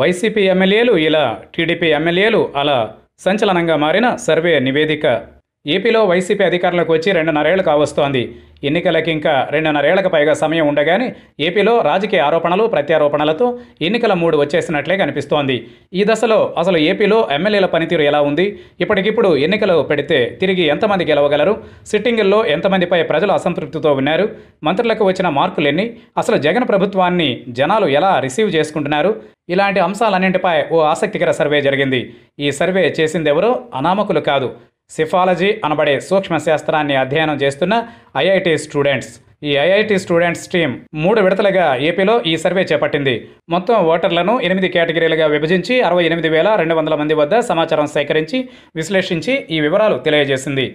YCP ఎమ్మెల్యేలు ఇలా TDP ఎమ్మెల్యేలు అలా సంచలనంగా మారిన సర్వే నివేదిక ఏపీలో వైసీపీ అధికారంలోకి వచ్చి రెండున్నరేళ్లు కావస్తోంది ఎన్నికలకి ఇంకా రెండున్నరేళ్లకు పైగా సమయం ఉండగానే ఏపీలో రాజకీయ ఆరోపణలు ప్రత్యారోపణలతో ఎన్నికల మూడు వచ్చేసినట్లే కనిపిస్తోంది ఈ దశలో అసలు ఏపీలో ఎమ్మెల్యేల పనితీరు ఎలా ఉంది ఇప్పటికిప్పుడు ఎన్నికలు పెడితే తిరిగి ఎంతమంది గెలవగలరు సిట్టింగుల్లో ఎంతమందిపై ప్రజలు అసంతృప్తితో ఉన్నారు మంత్రులకు వచ్చిన ఎన్ని అసలు జగన్ ప్రభుత్వాన్ని జనాలు ఎలా రిసీవ్ చేసుకుంటున్నారు ఇలాంటి అంశాలన్నింటిపై ఓ ఆసక్తికర సర్వే జరిగింది ఈ సర్వే చేసిందెవరో అనామకులు కాదు సిఫాలజీ అనబడే సూక్ష్మశాస్త్రాన్ని అధ్యయనం చేస్తున్న ఐఐటి స్టూడెంట్స్ ఈ ఐఐటి స్టూడెంట్స్ టీం మూడు విడతలుగా ఏపీలో ఈ సర్వే చేపట్టింది మొత్తం ఓటర్లను ఎనిమిది కేటగిరీలుగా విభజించి అరవై ఎనిమిది వేల రెండు వందల మంది వద్ద సమాచారం సేకరించి విశ్లేషించి ఈ వివరాలు తెలియజేసింది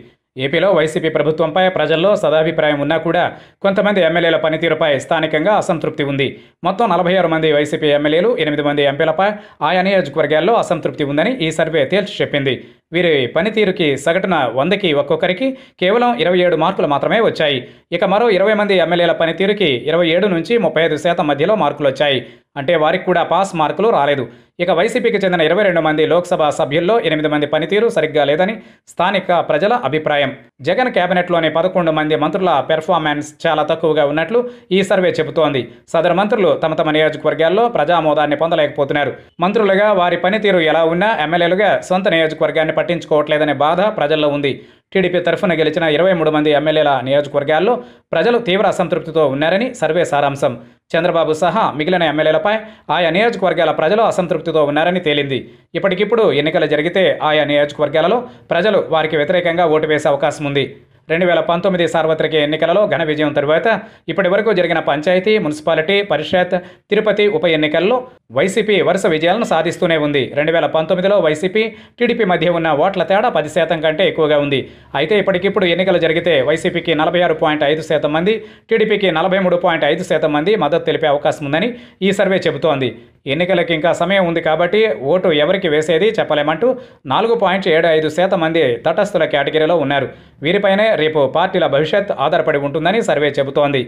ఏపీలో వైసీపీ ప్రభుత్వంపై ప్రజల్లో సదాభిప్రాయం ఉన్నా కూడా కొంతమంది ఎమ్మెల్యేల పనితీరుపై స్థానికంగా అసంతృప్తి ఉంది మొత్తం నలభై ఆరు మంది వైసీపీ ఎమ్మెల్యేలు ఎనిమిది మంది ఎంపీలపై ఆయా నియోజకవర్గాల్లో అసంతృప్తి ఉందని ఈ సర్వే తేల్చి చెప్పింది వీరి పనితీరుకి సగటున వందకి ఒక్కొక్కరికి కేవలం ఇరవై ఏడు మార్కులు మాత్రమే వచ్చాయి ఇక మరో ఇరవై మంది ఎమ్మెల్యేల పనితీరుకి ఇరవై ఏడు నుంచి ముప్పై ఐదు శాతం మధ్యలో మార్కులు వచ్చాయి అంటే వారికి కూడా పాస్ మార్కులు రాలేదు ఇక వైసీపీకి చెందిన ఇరవై రెండు మంది లోక్సభ సభ్యుల్లో ఎనిమిది మంది పనితీరు సరిగ్గా లేదని స్థానిక ప్రజల అభిప్రాయం జగన్ కేబినెట్లోని పదకొండు మంది మంత్రుల పెర్ఫార్మెన్స్ చాలా తక్కువగా ఉన్నట్లు ఈ సర్వే చెబుతోంది సదరు మంత్రులు తమ తమ నియోజకవర్గాల్లో ప్రజామోదాన్ని పొందలేకపోతున్నారు మంత్రులుగా వారి పనితీరు ఎలా ఉన్నా ఎమ్మెల్యేలుగా సొంత నియోజకవర్గాన్ని పట్టించుకోవట్లేదనే బాధ ప్రజల్లో ఉంది టీడీపీ తరఫున గెలిచిన ఇరవై మూడు మంది ఎమ్మెల్యేల నియోజకవర్గాల్లో ప్రజలు తీవ్ర అసంతృప్తితో ఉన్నారని సర్వే సారాంశం చంద్రబాబు సహా మిగిలిన ఎమ్మెల్యేలపై ఆయా నియోజకవర్గాల ప్రజలు అసంతృప్తితో ఉన్నారని తేలింది ఇప్పటికిప్పుడు ఎన్నికలు జరిగితే ఆయా నియోజకవర్గాలలో ప్రజలు వారికి వ్యతిరేకంగా ఓటు వేసే అవకాశం ఉంది రెండు వేల పంతొమ్మిది సార్వత్రిక ఎన్నికలలో ఘన విజయం తరువాత ఇప్పటి వరకు జరిగిన పంచాయతీ మున్సిపాలిటీ పరిషత్ తిరుపతి ఉప ఎన్నికల్లో వైసీపీ వరుస విజయాలను సాధిస్తూనే ఉంది రెండు వేల పంతొమ్మిదిలో వైసీపీ టీడీపీ మధ్య ఉన్న ఓట్ల తేడా పది శాతం కంటే ఎక్కువగా ఉంది అయితే ఇప్పటికిప్పుడు ఎన్నికలు జరిగితే వైసీపీకి నలభై ఆరు పాయింట్ ఐదు శాతం మంది టీడీపీకి నలభై మూడు పాయింట్ ఐదు శాతం మంది మద్దతు తెలిపే అవకాశం ఉందని ఈ సర్వే చెబుతోంది ఎన్నికలకు ఇంకా సమయం ఉంది కాబట్టి ఓటు ఎవరికి వేసేది చెప్పలేమంటూ నాలుగు పాయింట్ ఏడు ఐదు శాతం మంది తటస్థుల కేటగిరీలో ఉన్నారు వీరిపైనే రేపు పార్టీల భవిష్యత్ ఆధారపడి ఉంటుందని సర్వే చెబుతోంది